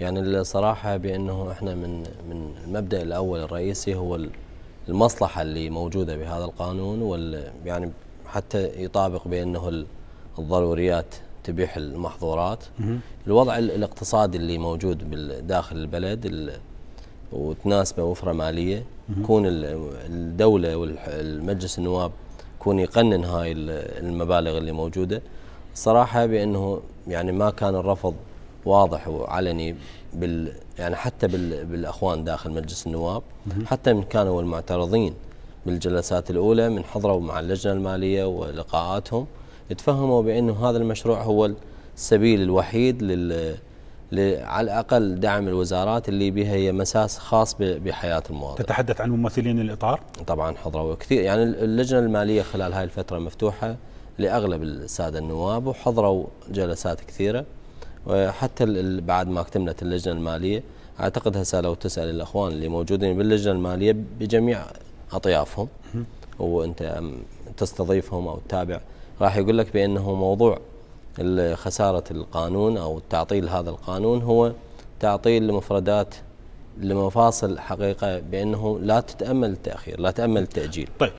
يعني الصراحة بأنه إحنا من من المبدأ الأول الرئيسي هو المصلحة اللي موجودة بهذا القانون وال يعني حتى يطابق بأنه الضروريات تبيح المحظورات الوضع الاقتصادي اللي موجود داخل البلد وتناسبه وفرة مالية يكون الدولة والمجلس النواب يكون يقنن هاي المبالغ اللي موجودة صراحة بأنه يعني ما كان الرفض واضح وعلني بال يعني حتى بال بالاخوان داخل مجلس النواب حتى من كانوا المعترضين بالجلسات الاولى من حضروا مع اللجنه الماليه ولقاءاتهم يتفهموا بانه هذا المشروع هو السبيل الوحيد لل على الاقل دعم الوزارات اللي بها هي مساس خاص بحياه المواطن. تتحدث عن ممثلين الاطار؟ طبعا حضروا كثير يعني اللجنه الماليه خلال هاي الفتره مفتوحه لاغلب الساده النواب وحضروا جلسات كثيره وحتى بعد ما اكتملت اللجنه الماليه اعتقد هسه لو تسال الاخوان اللي موجودين باللجنه الماليه بجميع اطيافهم وانت تستضيفهم او تتابع راح يقول لك بانه موضوع خساره القانون او تعطيل هذا القانون هو تعطيل لمفردات لمفاصل حقيقه بانه لا تتامل التاخير، لا تامل التاجيل. طيب